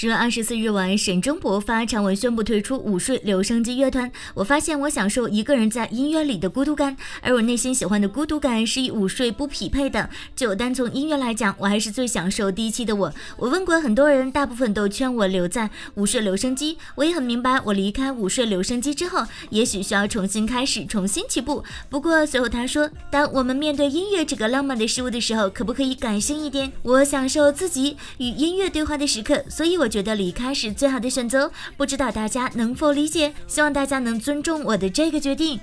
十月二十四日晚，沈中博发长文宣布退出午睡留声机乐团。我发现我享受一个人在音乐里的孤独感，而我内心喜欢的孤独感是与午睡不匹配的。就单从音乐来讲，我还是最享受第一期的我。我问过很多人，大部分都劝我留在午睡留声机。我也很明白，我离开午睡留声机之后，也许需要重新开始，重新起步。不过随后他说，当我们面对音乐这个浪漫的事物的时候，可不可以感性一点？我享受自己与音乐对话的时刻，所以我。觉得离开是最好的选择，不知道大家能否理解？希望大家能尊重我的这个决定。